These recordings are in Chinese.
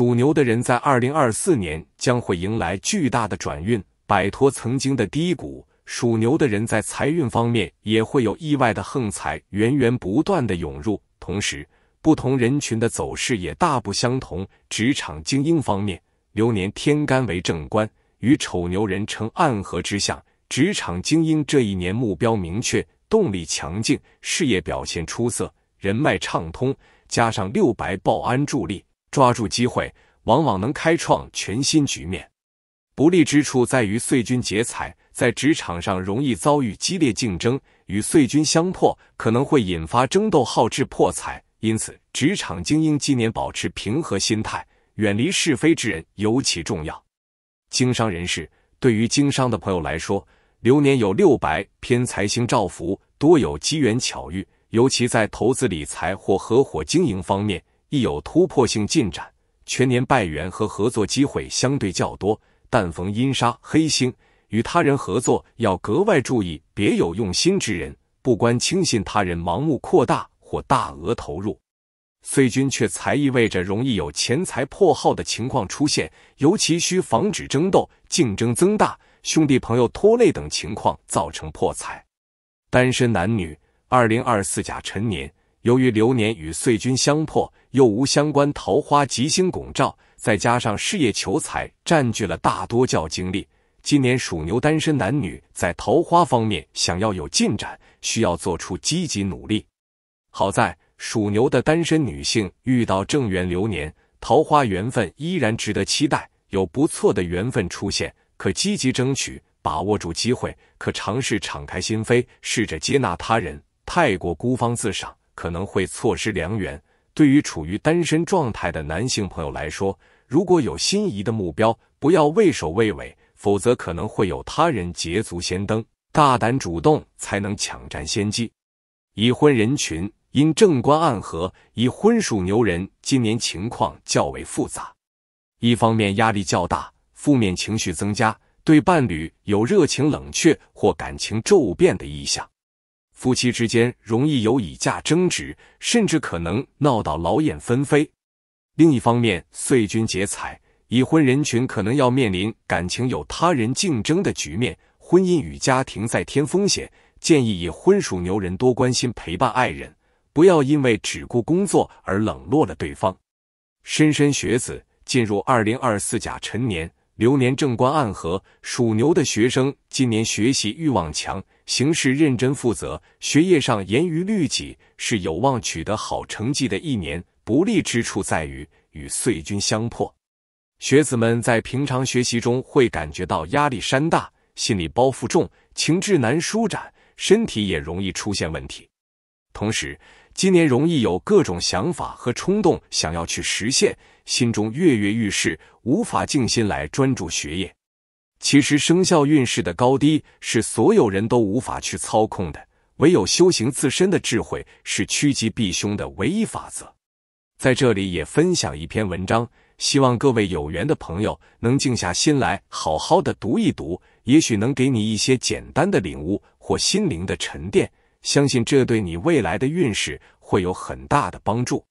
属牛的人在二零二四年将会迎来巨大的转运，摆脱曾经的低谷。属牛的人在财运方面也会有意外的横财源源不断的涌入。同时，不同人群的走势也大不相同。职场精英方面，流年天干为正官，与丑牛人成暗合之象。职场精英这一年目标明确，动力强劲，事业表现出色，人脉畅通，加上六白报安助力。抓住机会，往往能开创全新局面。不利之处在于碎军劫财，在职场上容易遭遇激烈竞争，与碎军相破可能会引发争斗，耗智破财。因此，职场精英今年保持平和心态，远离是非之人尤其重要。经商人士对于经商的朋友来说，流年有六白偏财星照福，多有机缘巧遇，尤其在投资理财或合伙经营方面。亦有突破性进展，全年败元和合作机会相对较多，但逢阴杀黑星，与他人合作要格外注意别有用心之人，不关轻信他人，盲目扩大或大额投入。岁君却才意味着容易有钱财破耗的情况出现，尤其需防止争斗、竞争增大、兄弟朋友拖累等情况造成破财。单身男女，二零二四甲辰年。由于流年与岁君相破，又无相关桃花吉星拱照，再加上事业求财占据了大多教精力，今年属牛单身男女在桃花方面想要有进展，需要做出积极努力。好在属牛的单身女性遇到正缘流年，桃花缘分依然值得期待，有不错的缘分出现，可积极争取，把握住机会，可尝试敞开心扉，试着接纳他人，太过孤芳自赏。可能会错失良缘。对于处于单身状态的男性朋友来说，如果有心仪的目标，不要畏首畏尾，否则可能会有他人捷足先登。大胆主动才能抢占先机。已婚人群因正官暗合，已婚属牛人今年情况较为复杂，一方面压力较大，负面情绪增加，对伴侣有热情冷却或感情骤变的意向。夫妻之间容易有以价争执，甚至可能闹到劳燕分飞。另一方面，岁君劫财，已婚人群可能要面临感情有他人竞争的局面，婚姻与家庭再添风险。建议已婚属牛人多关心陪伴爱人，不要因为只顾工作而冷落了对方。莘莘学子进入二零二四甲辰年流年正官暗合，属牛的学生今年学习欲望强。行事认真负责，学业上严于律己，是有望取得好成绩的一年。不利之处在于与岁君相破，学子们在平常学习中会感觉到压力山大，心理包袱重，情志难舒展，身体也容易出现问题。同时，今年容易有各种想法和冲动，想要去实现，心中跃跃欲试，无法静心来专注学业。其实生肖运势的高低是所有人都无法去操控的，唯有修行自身的智慧是趋吉避凶的唯一法则。在这里也分享一篇文章，希望各位有缘的朋友能静下心来好好的读一读，也许能给你一些简单的领悟或心灵的沉淀。相信这对你未来的运势会有很大的帮助。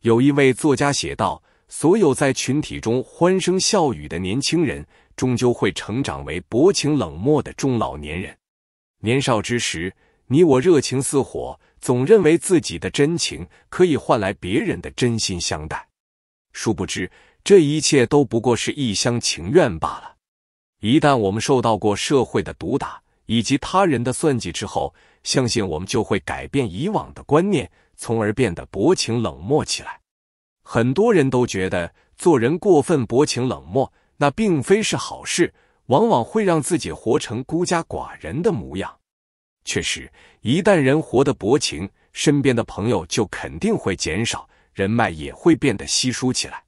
有一位作家写道：“所有在群体中欢声笑语的年轻人。”终究会成长为薄情冷漠的中老年人。年少之时，你我热情似火，总认为自己的真情可以换来别人的真心相待。殊不知，这一切都不过是一厢情愿罢了。一旦我们受到过社会的毒打以及他人的算计之后，相信我们就会改变以往的观念，从而变得薄情冷漠起来。很多人都觉得做人过分薄情冷漠。那并非是好事，往往会让自己活成孤家寡人的模样。确实，一旦人活得薄情，身边的朋友就肯定会减少，人脉也会变得稀疏起来。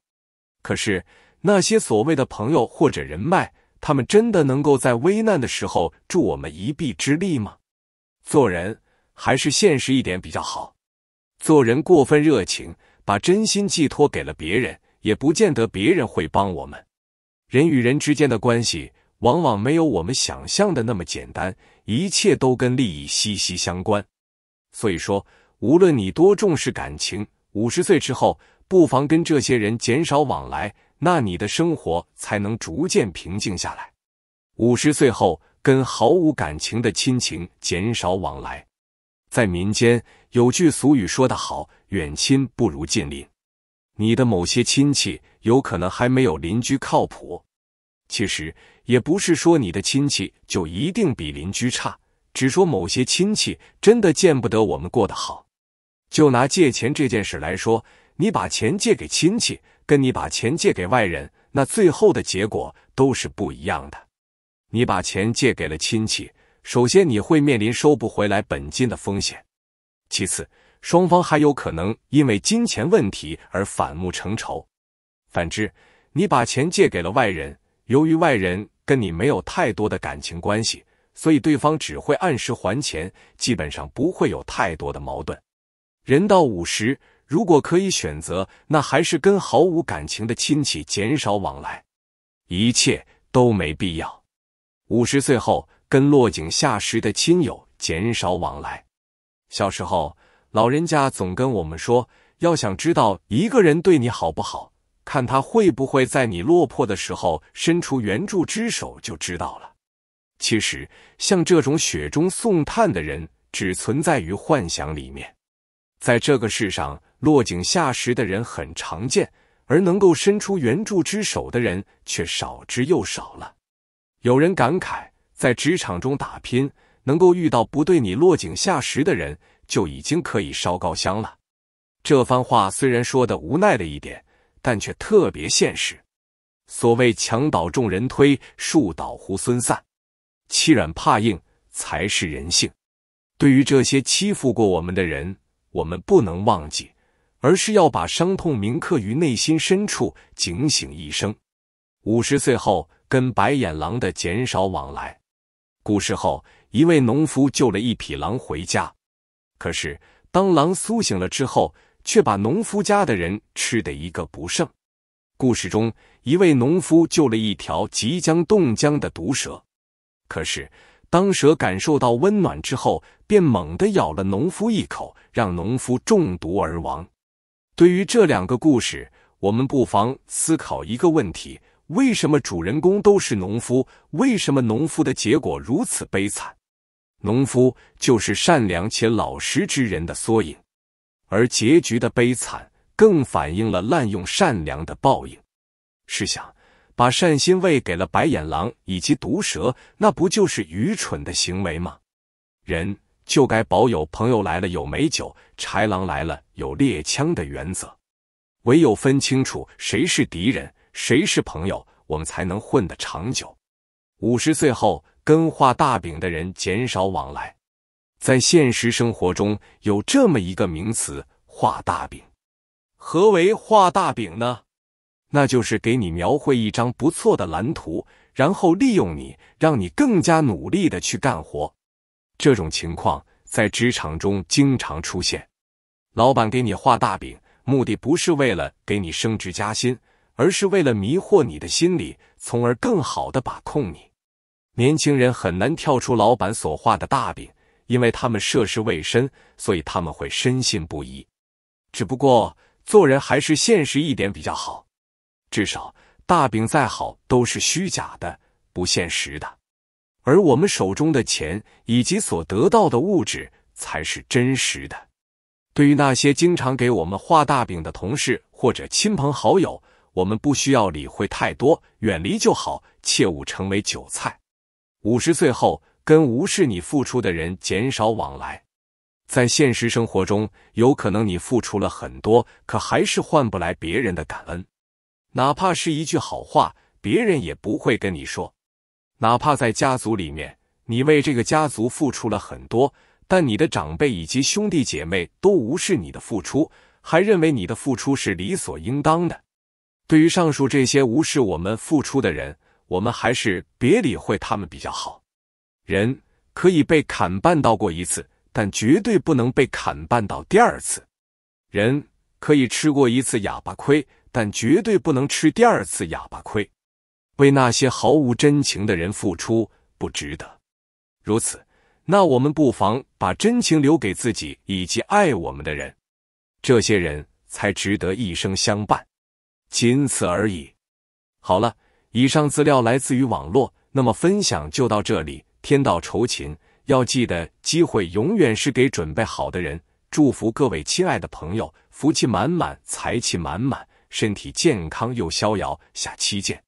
可是，那些所谓的朋友或者人脉，他们真的能够在危难的时候助我们一臂之力吗？做人还是现实一点比较好。做人过分热情，把真心寄托给了别人，也不见得别人会帮我们。人与人之间的关系，往往没有我们想象的那么简单，一切都跟利益息息相关。所以说，无论你多重视感情，五十岁之后，不妨跟这些人减少往来，那你的生活才能逐渐平静下来。五十岁后，跟毫无感情的亲情减少往来。在民间有句俗语说得好：“远亲不如近邻。”你的某些亲戚。有可能还没有邻居靠谱。其实也不是说你的亲戚就一定比邻居差，只说某些亲戚真的见不得我们过得好。就拿借钱这件事来说，你把钱借给亲戚，跟你把钱借给外人，那最后的结果都是不一样的。你把钱借给了亲戚，首先你会面临收不回来本金的风险，其次双方还有可能因为金钱问题而反目成仇。反之，你把钱借给了外人，由于外人跟你没有太多的感情关系，所以对方只会按时还钱，基本上不会有太多的矛盾。人到五十，如果可以选择，那还是跟毫无感情的亲戚减少往来，一切都没必要。五十岁后，跟落井下石的亲友减少往来。小时候，老人家总跟我们说，要想知道一个人对你好不好。看他会不会在你落魄的时候伸出援助之手就知道了。其实，像这种雪中送炭的人只存在于幻想里面。在这个世上，落井下石的人很常见，而能够伸出援助之手的人却少之又少了。有人感慨，在职场中打拼，能够遇到不对你落井下石的人，就已经可以烧高香了。这番话虽然说的无奈了一点。但却特别现实。所谓“墙倒众人推，树倒猢狲散”，欺软怕硬才是人性。对于这些欺负过我们的人，我们不能忘记，而是要把伤痛铭刻于内心深处，警醒一生。五十岁后，跟白眼狼的减少往来。古时候，一位农夫救了一匹狼回家，可是当狼苏醒了之后。却把农夫家的人吃得一个不剩。故事中，一位农夫救了一条即将冻僵的毒蛇，可是当蛇感受到温暖之后，便猛地咬了农夫一口，让农夫中毒而亡。对于这两个故事，我们不妨思考一个问题：为什么主人公都是农夫？为什么农夫的结果如此悲惨？农夫就是善良且老实之人的缩影。而结局的悲惨，更反映了滥用善良的报应。试想，把善心喂给了白眼狼以及毒蛇，那不就是愚蠢的行为吗？人就该保有“朋友来了有美酒，豺狼来了有猎枪”的原则。唯有分清楚谁是敌人，谁是朋友，我们才能混得长久。五十岁后，跟画大饼的人减少往来。在现实生活中，有这么一个名词“画大饼”。何为画大饼呢？那就是给你描绘一张不错的蓝图，然后利用你，让你更加努力的去干活。这种情况在职场中经常出现。老板给你画大饼，目的不是为了给你升职加薪，而是为了迷惑你的心理，从而更好的把控你。年轻人很难跳出老板所画的大饼。因为他们涉世未深，所以他们会深信不疑。只不过做人还是现实一点比较好。至少大饼再好都是虚假的、不现实的，而我们手中的钱以及所得到的物质才是真实的。对于那些经常给我们画大饼的同事或者亲朋好友，我们不需要理会太多，远离就好，切勿成为韭菜。五十岁后。跟无视你付出的人减少往来，在现实生活中，有可能你付出了很多，可还是换不来别人的感恩，哪怕是一句好话，别人也不会跟你说。哪怕在家族里面，你为这个家族付出了很多，但你的长辈以及兄弟姐妹都无视你的付出，还认为你的付出是理所应当的。对于上述这些无视我们付出的人，我们还是别理会他们比较好。人可以被砍绊到过一次，但绝对不能被砍绊到第二次。人可以吃过一次哑巴亏，但绝对不能吃第二次哑巴亏。为那些毫无真情的人付出不值得。如此，那我们不妨把真情留给自己以及爱我们的人。这些人才值得一生相伴，仅此而已。好了，以上资料来自于网络，那么分享就到这里。天道酬勤，要记得机会永远是给准备好的人。祝福各位亲爱的朋友，福气满满，财气满满，身体健康又逍遥。下期见。